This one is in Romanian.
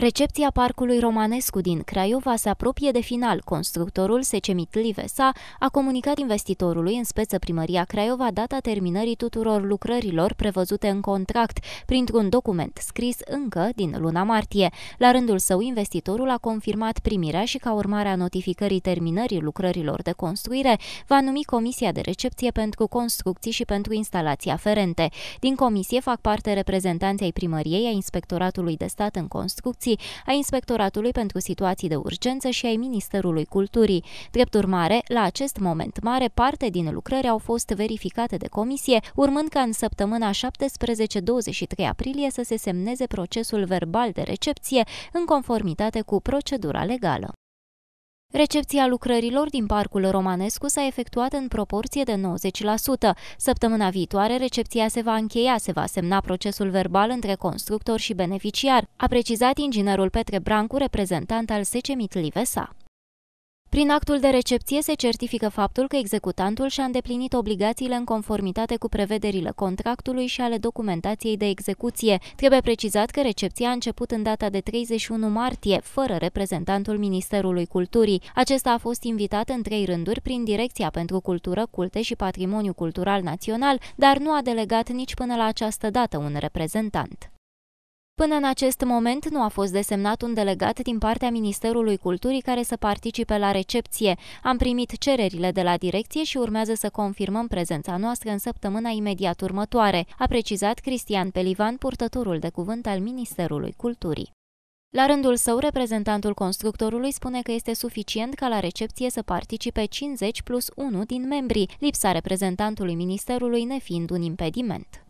Recepția parcului romanescu din Craiova se apropie de final. Constructorul Secemit Livesa a comunicat investitorului în speță primăria Craiova data terminării tuturor lucrărilor prevăzute în contract, printr-un document scris încă din luna martie. La rândul său, investitorul a confirmat primirea și ca urmare a notificării terminării lucrărilor de construire, va numi Comisia de Recepție pentru Construcții și pentru Instalații Aferente. Din comisie fac parte reprezentanții primăriei, a Inspectoratului de Stat în Construcții, Educației, a Inspectoratului pentru Situații de Urgență și ai Ministerului Culturii. Drept urmare, la acest moment mare parte din lucrări au fost verificate de comisie, urmând ca în săptămâna 17-23 aprilie să se semneze procesul verbal de recepție în conformitate cu procedura legală. Recepția lucrărilor din Parcul Romanescu s-a efectuat în proporție de 90%. Săptămâna viitoare, recepția se va încheia, se va semna procesul verbal între constructor și beneficiar, a precizat inginerul Petre Brancu, reprezentant al Secemit Livesa. Prin actul de recepție se certifică faptul că executantul și-a îndeplinit obligațiile în conformitate cu prevederile contractului și ale documentației de execuție. Trebuie precizat că recepția a început în data de 31 martie, fără reprezentantul Ministerului Culturii. Acesta a fost invitat în trei rânduri prin Direcția pentru Cultură, Culte și Patrimoniu Cultural Național, dar nu a delegat nici până la această dată un reprezentant. Până în acest moment nu a fost desemnat un delegat din partea Ministerului Culturii care să participe la recepție. Am primit cererile de la direcție și urmează să confirmăm prezența noastră în săptămâna imediat următoare, a precizat Cristian Pelivan, purtătorul de cuvânt al Ministerului Culturii. La rândul său, reprezentantul constructorului spune că este suficient ca la recepție să participe 50 plus 1 din membrii, lipsa reprezentantului ministerului nefiind un impediment.